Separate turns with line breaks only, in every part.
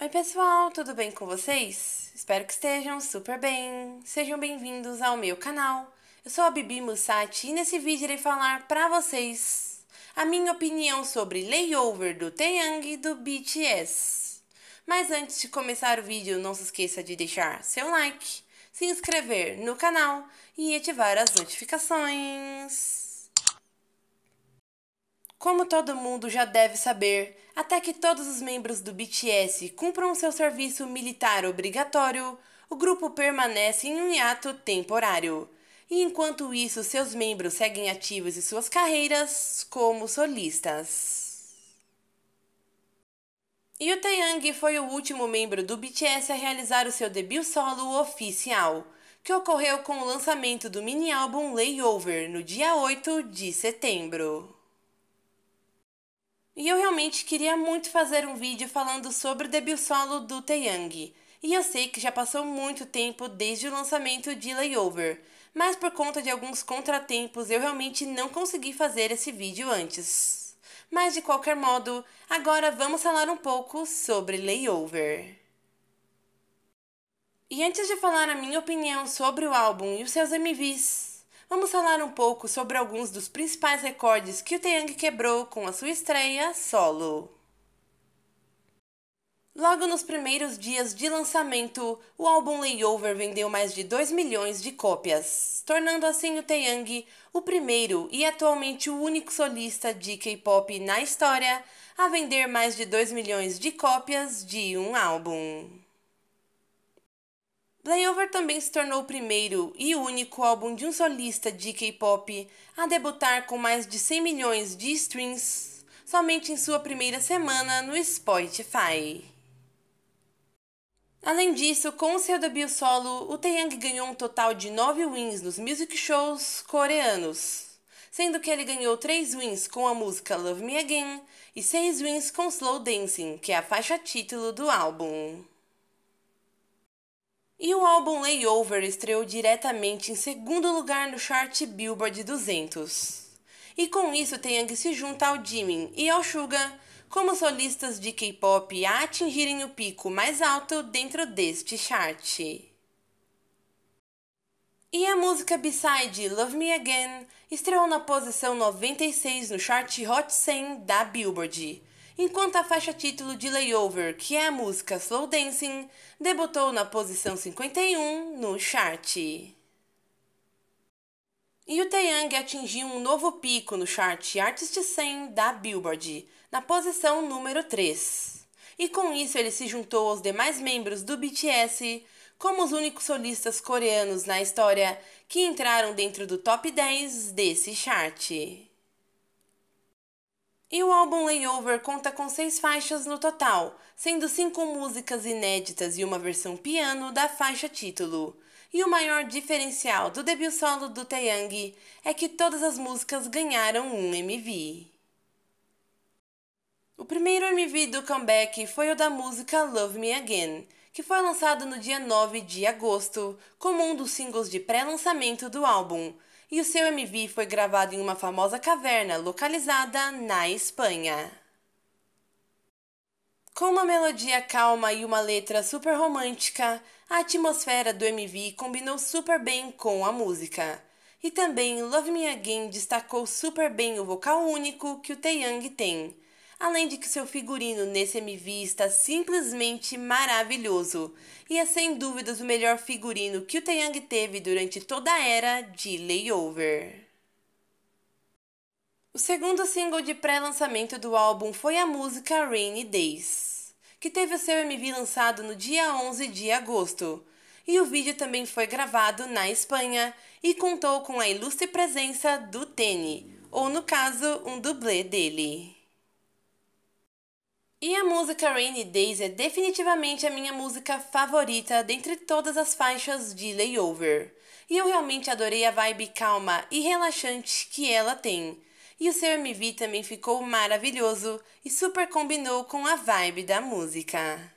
Oi, pessoal, tudo bem com vocês? Espero que estejam super bem. Sejam bem-vindos ao meu canal. Eu sou a Bibi Musati e nesse vídeo irei falar para vocês a minha opinião sobre layover do Taeyang e do BTS. Mas antes de começar o vídeo, não se esqueça de deixar seu like, se inscrever no canal e ativar as notificações. Como todo mundo já deve saber, até que todos os membros do BTS cumpram seu serviço militar obrigatório, o grupo permanece em um hiato temporário. E enquanto isso, seus membros seguem ativos em suas carreiras como solistas. E o Taeyang foi o último membro do BTS a realizar o seu debut solo oficial, que ocorreu com o lançamento do mini-álbum Layover no dia 8 de setembro. E eu realmente queria muito fazer um vídeo falando sobre o debut solo do Taeyang. E eu sei que já passou muito tempo desde o lançamento de Layover, mas por conta de alguns contratempos eu realmente não consegui fazer esse vídeo antes. Mas de qualquer modo, agora vamos falar um pouco sobre Layover. E antes de falar a minha opinião sobre o álbum e os seus MVs, vamos falar um pouco sobre alguns dos principais recordes que o Taeyang quebrou com a sua estreia solo. Logo nos primeiros dias de lançamento, o álbum Layover vendeu mais de 2 milhões de cópias, tornando assim o Taeyang o primeiro e atualmente o único solista de K-pop na história a vender mais de 2 milhões de cópias de um álbum. Flyover também se tornou o primeiro e único álbum de um solista de K-pop a debutar com mais de 100 milhões de streams somente em sua primeira semana no Spotify. Além disso, com seu debut solo, o Taeyang ganhou um total de 9 wins nos music shows coreanos, sendo que ele ganhou 3 wins com a música Love Me Again e 6 wins com Slow Dancing, que é a faixa título do álbum. E o álbum Layover estreou diretamente em segundo lugar no chart Billboard 200. E com isso, Taeyang se junta ao Jimin e ao Suga como solistas de K-pop a atingirem o pico mais alto dentro deste chart. E a música Beside Love Me Again estreou na posição 96 no chart Hot 100 da Billboard, enquanto a faixa título de Layover, que é a música Slow Dancing, debutou na posição 51 no chart. E o Taeyang atingiu um novo pico no chart Artist 100 da Billboard, na posição número 3. E com isso ele se juntou aos demais membros do BTS como os únicos solistas coreanos na história que entraram dentro do top 10 desse chart. E o álbum Layover conta com seis faixas no total, sendo cinco músicas inéditas e uma versão piano da faixa título. E o maior diferencial do debut solo do Taeyang é que todas as músicas ganharam um MV. O primeiro MV do comeback foi o da música Love Me Again, que foi lançado no dia 9 de agosto, como um dos singles de pré-lançamento do álbum, e o seu MV foi gravado em uma famosa caverna localizada na Espanha. Com uma melodia calma e uma letra super romântica, a atmosfera do MV combinou super bem com a música. E também Love Me Again destacou super bem o vocal único que o Taeyang tem além de que seu figurino nesse MV está é simplesmente maravilhoso e é sem dúvidas o melhor figurino que o Taeyang teve durante toda a era de Layover. O segundo single de pré-lançamento do álbum foi a música Rainy Days, que teve o seu MV lançado no dia 11 de agosto. E o vídeo também foi gravado na Espanha e contou com a ilustre presença do Tene, ou no caso, um dublê dele. E a música Rainy Days é definitivamente a minha música favorita dentre todas as faixas de Layover. E eu realmente adorei a vibe calma e relaxante que ela tem. E o seu MV também ficou maravilhoso e super combinou com a vibe da música.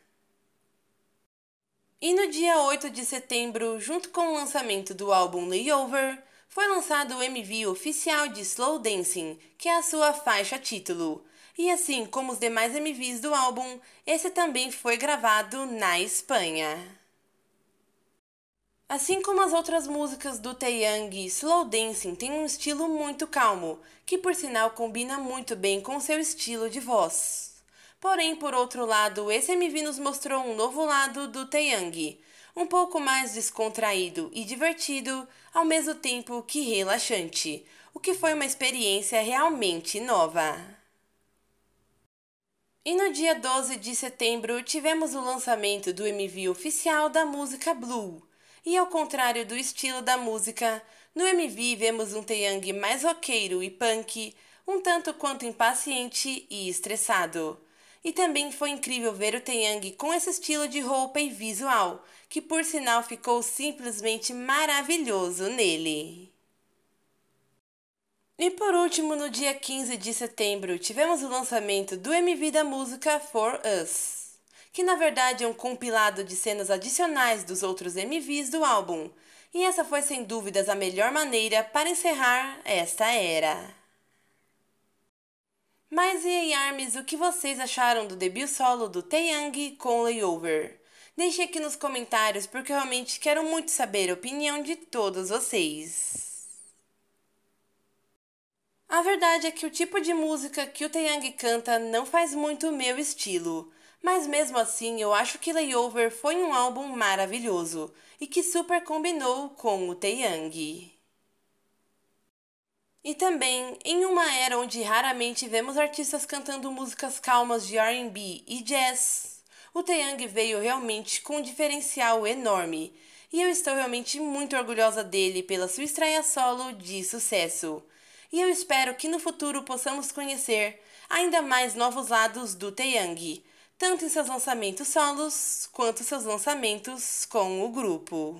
E no dia 8 de setembro, junto com o lançamento do álbum Layover, foi lançado o MV oficial de Slow Dancing, que é a sua faixa título. E assim como os demais MVs do álbum, esse também foi gravado na Espanha. Assim como as outras músicas do Taeyang, Slow Dancing tem um estilo muito calmo, que por sinal combina muito bem com seu estilo de voz. Porém, por outro lado, esse MV nos mostrou um novo lado do Taeyang, um pouco mais descontraído e divertido, ao mesmo tempo que relaxante, o que foi uma experiência realmente nova. E no dia 12 de setembro tivemos o lançamento do MV oficial da música Blue. E ao contrário do estilo da música, no MV vemos um Taeyang mais roqueiro e punk, um tanto quanto impaciente e estressado. E também foi incrível ver o Taeyang com esse estilo de roupa e visual, que por sinal ficou simplesmente maravilhoso nele. E por último, no dia 15 de setembro, tivemos o lançamento do MV da música For Us, que na verdade é um compilado de cenas adicionais dos outros MVs do álbum. E essa foi sem dúvidas a melhor maneira para encerrar esta era. Mas e aí, Arms, o que vocês acharam do debut solo do Taeyang com Layover? Deixe aqui nos comentários porque eu realmente quero muito saber a opinião de todos vocês. A verdade é que o tipo de música que o Taeyang canta não faz muito o meu estilo. Mas mesmo assim, eu acho que Layover foi um álbum maravilhoso e que super combinou com o Taeyang. E também, em uma era onde raramente vemos artistas cantando músicas calmas de R&B e jazz, o Taeyang veio realmente com um diferencial enorme, e eu estou realmente muito orgulhosa dele pela sua estreia solo de sucesso e eu espero que no futuro possamos conhecer ainda mais novos lados do Taeyang, tanto em seus lançamentos solos quanto seus lançamentos com o grupo.